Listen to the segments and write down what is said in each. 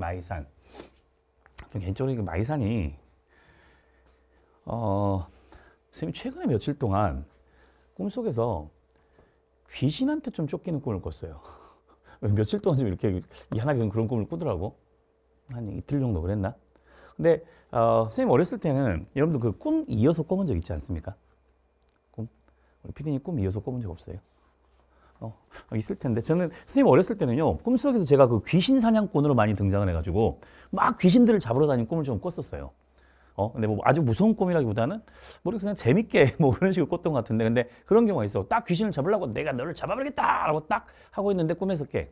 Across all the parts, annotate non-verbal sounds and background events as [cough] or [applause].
마이산. 개인적으로 마이산이 어, 쌤이 최근에 며칠 동안 꿈속에서 귀신한테 좀 쫓기는 꿈을 꿨어요. [laughs] 며칠 동안 좀 이렇게 이하게 그런 꿈을 꾸더라고. 한 이틀 정도 그랬나? 근데 어, 선생님 어렸을 때는 여러분들 그꿈 이어서 꿔본 적 있지 않습니까? 꿈? 우리 피디님 꿈 이어서 꿔본 적 없어요? 어, 어, 있을 텐데 저는 선생님 어렸을 때는요 꿈속에서 제가 그 귀신 사냥꾼으로 많이 등장을 해가지고 막 귀신들을 잡으러 다니는 꿈을 좀 꿨었어요. 어, 근데 뭐 아주 무서운 꿈이라기보다는 모르겠 뭐 그냥 재밌게 [laughs] 뭐 그런 식으로 꿨던 것 같은데 근데 그런 경우가 있어. 딱 귀신을 잡으려고 내가 너를 잡아버리겠다라고 딱 하고 있는데 꿈에서 깨.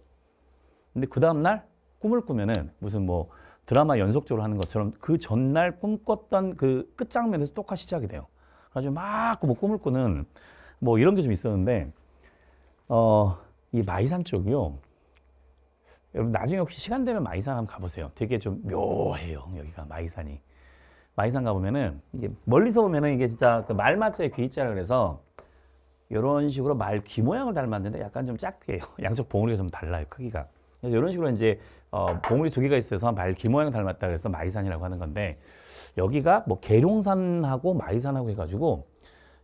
근데 그 다음 날 꿈을 꾸면은 무슨 뭐 드라마 연속적으로 하는 것처럼 그 전날 꿈꿨던 그 끝장면에서 똑같이 시작이 돼요. 그 아주 막뭐 꿈을 꾸는 뭐 이런 게 좀 있었는데 어, 이 마이산 쪽이요. 여러분 나중에 혹시 시간 되면 마이산 한번 가보세요. 되게 좀 묘해요. 여기가 마이산이. 마이산 가보면은 이게 멀리서 보면은 이게 진짜 그말마자의 귀자라 그래서 이런 식으로 말 귀 모양을 닮았는데 약간 좀 작게요. [laughs] 양쪽 봉우리가 좀 달라요 크기가. 그래서 이런 식으로 이제 어, 봉우리 두 개가 있어서 말 귀 모양 을 닮았다 그래서 마이산이라고 하는 건데 여기가 뭐 계룡산하고 마이산하고 해가지고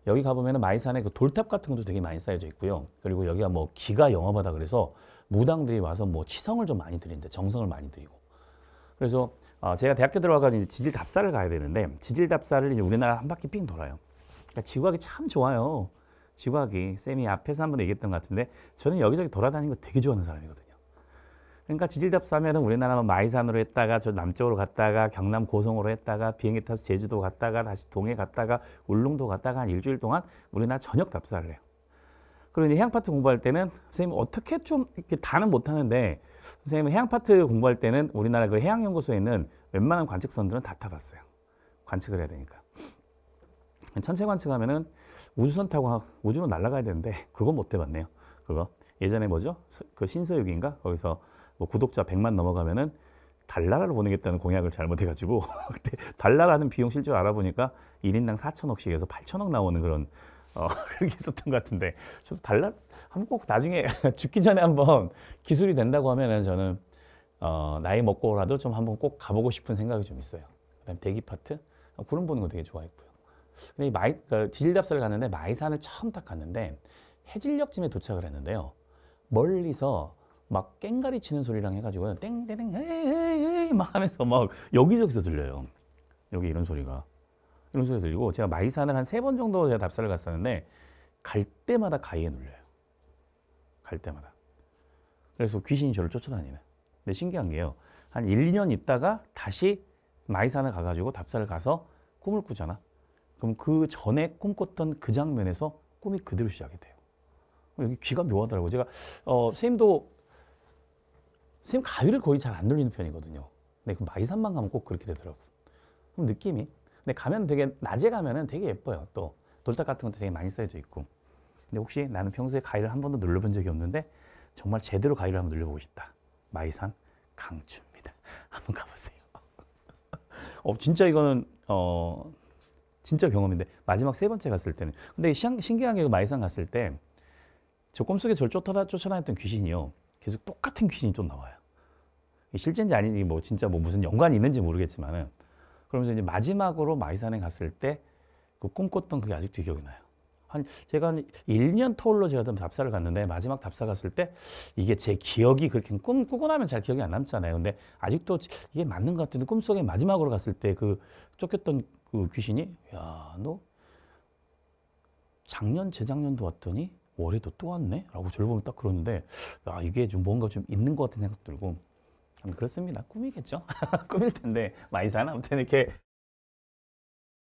여기 가보면 마이산에 그 돌탑 같은 것도 되게 많이 쌓여져 있고요. 그리고 여기가 뭐 기가 영업하다 그래서 무당들이 와서 뭐 치성을 좀 많이 드리는데 정성을 많이 드리고. 그래서 어, 제가 대학교 들어와가지고 지질답사를 가야 되는데 지질답사를 이제 우리나라 한 바퀴 삥 돌아요. 그러니까 지구학이 참 좋아요. 지구학이 쌤이 앞에서 한 번 얘기했던 것 같은데 저는 여기저기 돌아다니는 거 되게 좋아하는 사람이거든요. 그러니까 지질답사면은 우리나라만 마이산으로 했다가 저 남쪽으로 갔다가 경남 고성으로 했다가 비행기 타서 제주도 갔다가 다시 동해 갔다가 울릉도 갔다가 한 일주일 동안 우리나라 전역 답사를 해요. 그리고 이제 해양 파트 공부할 때는 선생님 어떻게 좀 이렇게 다는 못하는데 선생님 은 해양 파트 공부할 때는 우리나라 그 해양 연구소에 있는 웬만한 관측선들은 다 타봤어요. 관측을 해야 되니까. 천체 관측하면은 우주선 타고 우주로 날아가야 되는데 그거 못 해봤네요. 그거 예전에 뭐죠? 그 신서유기인가 거기서 뭐 구독자 100만 넘어가면은 달나라로 보내겠다는 공약을 잘못해가지고 [laughs] 그때 달나라는 비용 실제로 알아보니까 1인당 4천억씩 해서 8천억 나오는 그런 어, [laughs] 그렇게 있었던 것 같은데 저도 달라 한번 꼭 나중에 [laughs] 죽기 전에 한번 기술이 된다고 하면은 저는 어, 나이 먹고라도 좀 한번 꼭 가보고 싶은 생각이 좀 있어요. 그다음 대기 파트 어, 구름 보는 거 되게 좋아했고요. 근데 이 마이 그러니까 지질답사를 갔는데 마이산을 처음 딱 갔는데 해질녘쯤에 도착을 했는데요. 멀리서 막 깽가리 치는 소리랑 해가지고요. 땡땡땡 에이 에이 막 하면서 막 여기저기서 들려요. 여기 이런 소리가. 이런 소리 들리고 제가 마이산을 한 세 번 정도 제가 답사를 갔었는데 갈 때마다 가위에 눌려요. 갈 때마다. 그래서 귀신이 저를 쫓아다니네. 근데 신기한 게요. 한 1, 2년 있다가 다시 마이산을 가가지고 답사를 가서 꿈을 꾸잖아. 그럼 그 전에 꿈꿨던 그 장면에서 꿈이 그대로 시작이 돼요. 여기 귀가 묘하더라고 제가 어, 선생님도 선생님 가위를 거의 잘안 돌리는 편이거든요. 근데 그 마이산만 가면 꼭 그렇게 되더라고. 그럼 느낌이. 근데 가면 되게 낮에 가면은 되게 예뻐요. 또 돌탑 같은 것도 되게 많이 쌓여져 있고. 근데 혹시 나는 평소에 가위를 한 번도 눌러본 적이 없는데 정말 제대로 가위를 한번 눌려보고 싶다. 마이산 강추입니다. [laughs] 한 번 가보세요. [laughs] 어 진짜 이거는 어 진짜 경험인데 마지막 세 번째 갔을 때는 근데 신기한 게 그 마이산 갔을 때 저 꿈속에 절 쫓아다 쫓아다녔던 귀신이요. 계속 똑같은 귀신이 좀 나와요. 실제인지 아닌지 뭐 진짜 뭐 무슨 연관이 있는지 모르겠지만은 그러면서 이제 마지막으로 마이산에 갔을 때 그 꿈꿨던 그게 아직도 기억이 나요. 한 제가 한 1년 토울로 제가 좀 답사를 갔는데 마지막 답사 갔을 때 이게 제 기억이 그렇게 꿈 꾸고 나면 잘 기억이 안 남잖아요. 근데 아직도 이게 맞는 것 같은데 꿈속에 마지막으로 갔을 때 그 쫓겼던 그 귀신이 야 너 작년 재작년도 왔더니 올해도 또 왔네? 라고 저를 보면 딱 그러는데 야 이게 좀 뭔가 좀 있는 것 같은 생각 들고 그렇습니다. 꿈이겠죠? [laughs] 꿈일 텐데 많이 사나 아무튼 이렇게